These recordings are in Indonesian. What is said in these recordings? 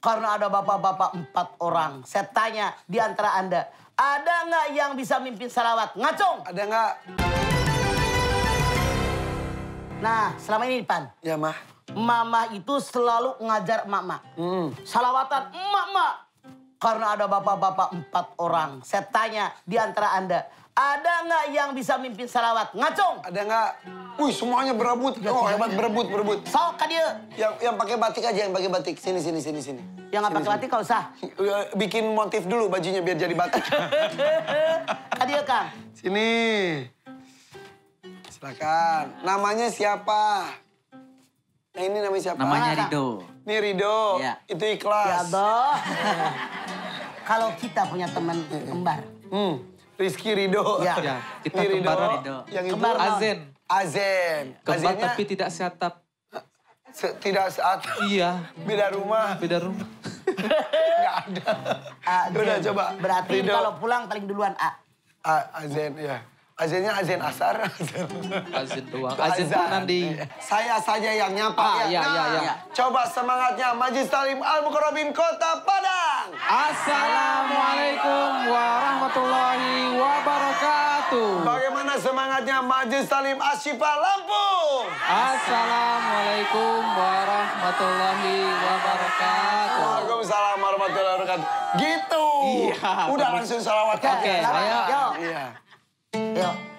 Karena ada bapak-bapak empat orang. Saya tanya di antara Anda, ada nggak yang bisa mimpin salawat? Ngacung! Ada nggak? Nah, selama ini Pan. Ya, Mah. Mama itu selalu ngajar emak-emak. Hmm. Salawatan emak-emak. Karena ada bapak-bapak empat orang. Saya tanya di antara Anda, ada nggak yang bisa mimpin salawat? Ngacung! Ada nggak? Wih, semuanya berebut. Oh, hebat berebut, berebut. Sok kan dia. Yang yang pakai batik aja, yang pakai batik. Sini, sini, sini, sini. Yang nggak pakai batik kau usah. Ya, bikin motif dulu bajunya biar jadi batik. kan dia, Kang. Sini. Silakan. Namanya siapa? Nah, ini namanya siapa? Namanya Rido. Ini Rido. Ya. Itu ikhlas. Ya, kalau kita punya teman kembar. Hmm. Rizky Rido. Ya. ya kita Rido, kembar Rido. Yang itu kembar Azen. Azen. Kembar Azennya, tapi tidak seatap. Se tidak seatap. Iya. Beda rumah. Beda rumah. Enggak ada. Azen. Udah coba. Berarti Rido. kalau pulang paling duluan A. A Azen ya. Azennya Azen Asar. Azen, doang. Azen tuh nanti. Saya saja yang nyapa. Ah, ya. Ya, ya nah, ya, ya. Coba semangatnya Majlis Talim al mukarobin Kota pada Assalamualaikum warahmatullahi wabarakatuh. Bagaimana semangatnya Majelis Salim Asyifa Lampung? Assalamualaikum warahmatullahi wabarakatuh. Waalaikumsalam warahmatullahi wabarakatuh. Gitu. Iya. Udah langsung salawat. Oke, ayo. Iya. Yuk.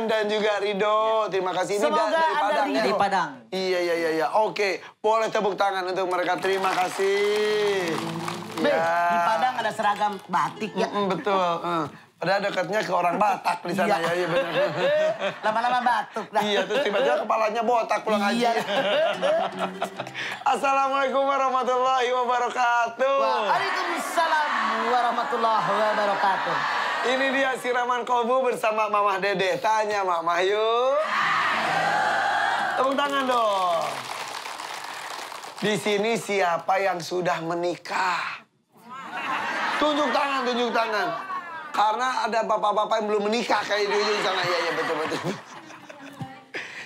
Jen dan juga Rido. Terima kasih. Ini Semoga dari ada Padang. Rido. Ya? Dari Padang. Iya, iya, iya. iya. Oke, boleh tepuk tangan untuk mereka. Terima kasih. Be, ya. Di iya. Padang ada seragam batik ya. Mm, betul. Ada dekatnya ke orang Batak di sana iya. ya, iya benar. Lama-lama batuk dah. Iya, terus tiba-tiba kepalanya botak pulang iya. aja. Assalamualaikum warahmatullahi wabarakatuh. Waalaikumsalam warahmatullahi wabarakatuh. Ini dia siraman kolbu bersama Mamah Dede. Tanya Mamah yuk. Tepuk tangan dong. Di sini siapa yang sudah menikah? Tunjuk tangan, tunjuk tangan. Karena ada bapak-bapak yang belum menikah kayak di ujung sana. Iya, iya betul betul.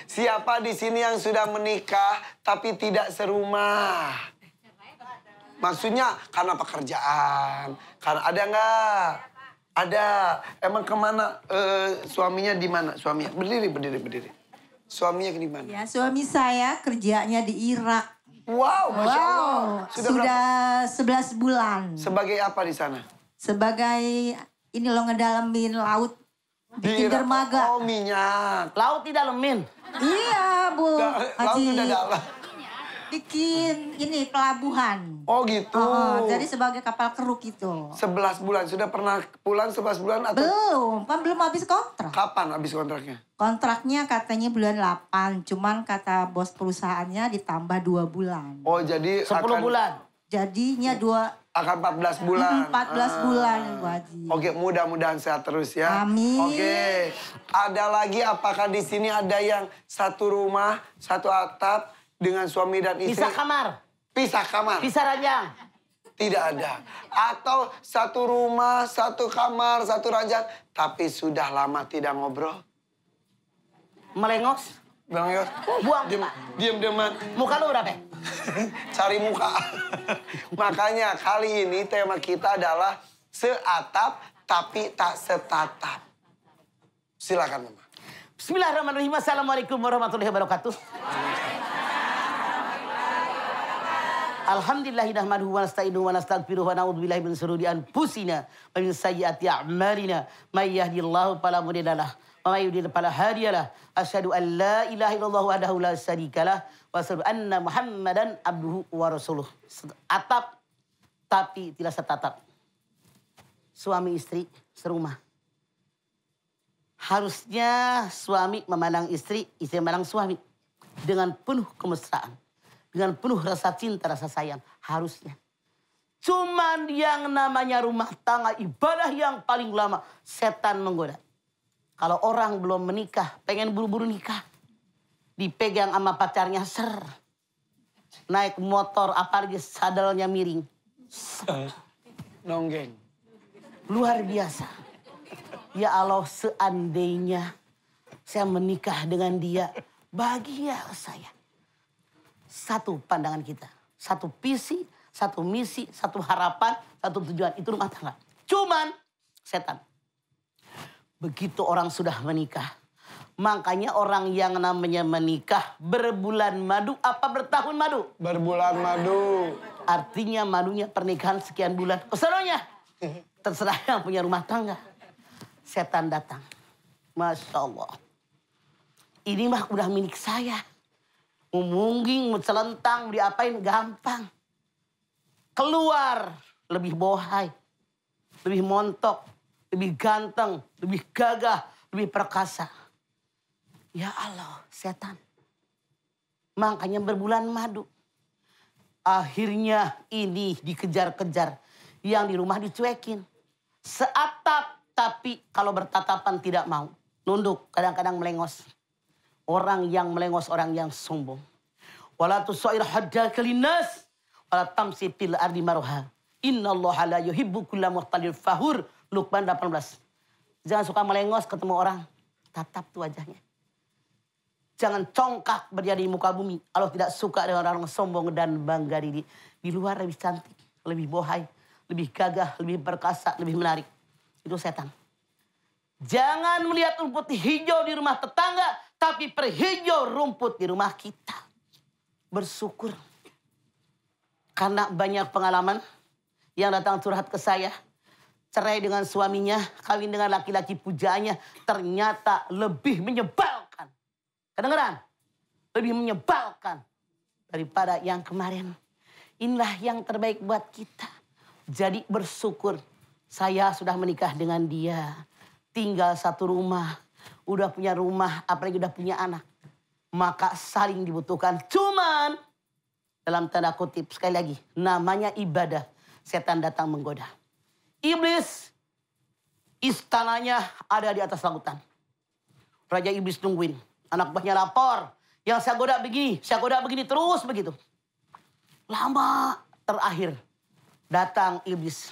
Siapa di sini yang sudah menikah tapi tidak serumah? Maksudnya karena pekerjaan. Karena ada nggak? Ada. Emang kemana uh, suaminya di mana? Suaminya berdiri, berdiri, berdiri. Suaminya di mana? Ya, suami saya kerjanya di Irak. Wow, masya wow. Sudah, Sudah 11 bulan. Sebagai apa di sana? Sebagai ini lo ngedalamin laut bikin dermaga. Oh minyak. Laut di dalemin. Iya, Bu. Da, Haji. Laut dalam bikin ini pelabuhan. Oh gitu. Oh, jadi sebagai kapal keruk itu. Sebelas bulan sudah pernah pulang sebelas bulan atau Belum, kan belum habis kontrak. Kapan habis kontraknya? Kontraknya katanya bulan 8, cuman kata bos perusahaannya ditambah dua bulan. Oh, jadi 10 akan... bulan. Jadinya dua akan 14 bulan. 14 mm, ah. bulan wajib. Haji. Oke, mudah-mudahan sehat terus ya. Amin. Oke. Ada lagi apakah di sini ada yang satu rumah, satu atap, dengan suami dan istri. Pisah kamar. Pisah kamar. Pisah ranjang. Tidak ada. Atau satu rumah, satu kamar, satu ranjang. Tapi sudah lama tidak ngobrol. Melengos. Melengos. Buang. Diam. Diam, diam. Muka lu berapa? Cari muka. Makanya kali ini tema kita adalah seatap tapi tak setatap. Silakan Mama. Bismillahirrahmanirrahim. Assalamualaikum warahmatullahi wabarakatuh. Alhamdulillah nahmaduhu wa nasta'inuhu wa nastaghfiruhu wa na'udzu billahi min syururi anfusina wa min sayyiati a'malina may yahdihillahu fala mudhillalah wa may yudhlil fala hadiyalah asyhadu an la ilaha illallah wahdahu la syarikalah wa asyhadu anna muhammadan abduhu wa rasuluh atap tapi tidak setatap suami istri serumah harusnya suami memandang istri istri memandang suami dengan penuh kemesraan dengan penuh rasa cinta, rasa sayang. Harusnya. Cuman yang namanya rumah tangga, ibadah yang paling lama, setan menggoda. Kalau orang belum menikah, pengen buru-buru nikah. Dipegang sama pacarnya, ser. Naik motor, apalagi sadelnya sadalnya miring. Eh, nonggeng. Luar biasa. Ya Allah, seandainya saya menikah dengan dia, bahagia saya satu pandangan kita. Satu visi, satu misi, satu harapan, satu tujuan. Itu rumah tangga. Cuman setan. Begitu orang sudah menikah, makanya orang yang namanya menikah berbulan madu apa bertahun madu? Berbulan madu. Artinya madunya pernikahan sekian bulan. Keserunya oh, terserah yang punya rumah tangga. Setan datang. Masya Allah. Ini mah udah milik saya. Memungging, mencelentang, diapain gampang. Keluar lebih bohai, lebih montok, lebih ganteng, lebih gagah, lebih perkasa. Ya Allah, setan. Makanya berbulan madu. Akhirnya ini dikejar-kejar. Yang di rumah dicuekin. Seatap tapi kalau bertatapan tidak mau. Nunduk, kadang-kadang melengos orang yang melengos, orang yang sombong. Wala tusair hadda kalinas. wala tamsi fil ardi marha. Inna Allah la yuhibbu kulla muhtalil fahur. Luqman 18. Jangan suka melengos ketemu orang. Tatap tuh wajahnya. Jangan congkak berdiri di muka bumi. Allah tidak suka dengan orang, -orang sombong dan bangga diri. Di luar lebih cantik, lebih bohai, lebih gagah, lebih perkasa, lebih menarik. Itu setan. Jangan melihat rumput hijau di rumah tetangga tapi perhijau rumput di rumah kita. Bersyukur. Karena banyak pengalaman yang datang curhat ke saya. Cerai dengan suaminya, kawin dengan laki-laki pujaannya ternyata lebih menyebalkan. Kedengeran? Lebih menyebalkan daripada yang kemarin. Inilah yang terbaik buat kita. Jadi bersyukur saya sudah menikah dengan dia. Tinggal satu rumah, udah punya rumah, apalagi udah punya anak. Maka saling dibutuhkan. Cuman dalam tanda kutip sekali lagi, namanya ibadah. Setan datang menggoda. Iblis istananya ada di atas lautan. Raja Iblis nungguin. Anak buahnya lapor. Yang saya goda begini, saya goda begini terus begitu. Lama terakhir datang Iblis.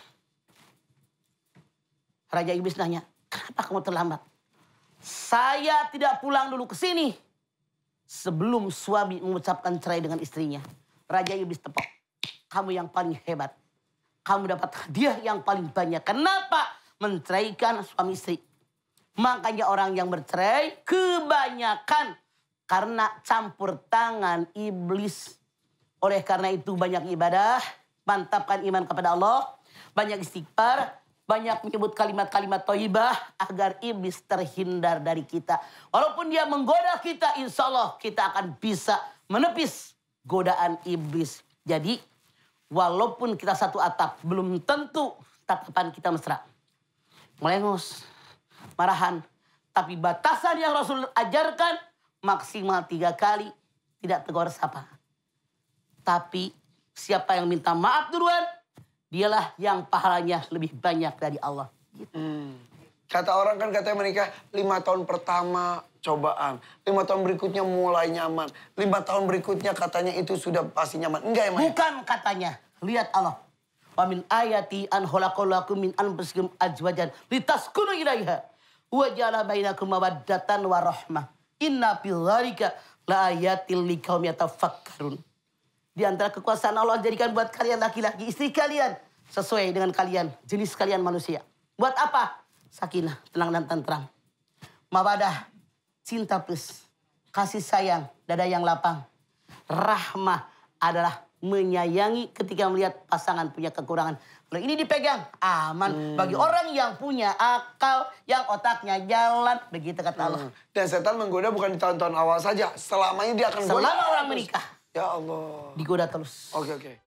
Raja Iblis nanya, kenapa kamu terlambat? Saya tidak pulang dulu ke sini. Sebelum suami mengucapkan cerai dengan istrinya. Raja Iblis tepok. Kamu yang paling hebat. Kamu dapat hadiah yang paling banyak. Kenapa? Menceraikan suami istri. Makanya orang yang bercerai kebanyakan karena campur tangan iblis. Oleh karena itu banyak ibadah, mantapkan iman kepada Allah, banyak istighfar, banyak menyebut kalimat-kalimat toibah agar iblis terhindar dari kita. Walaupun dia menggoda kita, insya Allah kita akan bisa menepis godaan iblis. Jadi, walaupun kita satu atap, belum tentu tatapan kita mesra. melengus marahan, tapi batasan yang Rasul ajarkan maksimal tiga kali, tidak tegur siapa Tapi siapa yang minta maaf duluan, dialah yang pahalanya lebih banyak dari Allah. Gitu. Hmm. Kata orang kan katanya menikah lima tahun pertama cobaan. Lima tahun berikutnya mulai nyaman. Lima tahun berikutnya katanya itu sudah pasti nyaman. Enggak emang? Bukan katanya. Lihat Allah. Wa min ayati an holakolakum min anfusikum ajwajan kunu ilaiha. Wa jala bainakum mawaddatan wa rahmah. Inna fil la ayatil likaum yatafakkarun. Di antara kekuasaan Allah jadikan buat kalian laki-laki, istri kalian. Sesuai dengan kalian, jenis kalian manusia. Buat apa? Sakinah, tenang dan tentram. Mabadah, cinta plus. Kasih sayang, dada yang lapang. Rahmah adalah menyayangi ketika melihat pasangan punya kekurangan. Kalau ini dipegang aman hmm. bagi orang yang punya akal, yang otaknya jalan, begitu kata Allah. Hmm. Dan setan menggoda bukan di tahun-tahun awal saja, selamanya dia akan Selama goda. Selama orang menikah. Ya Allah. Digoda terus. Oke, okay, oke. Okay.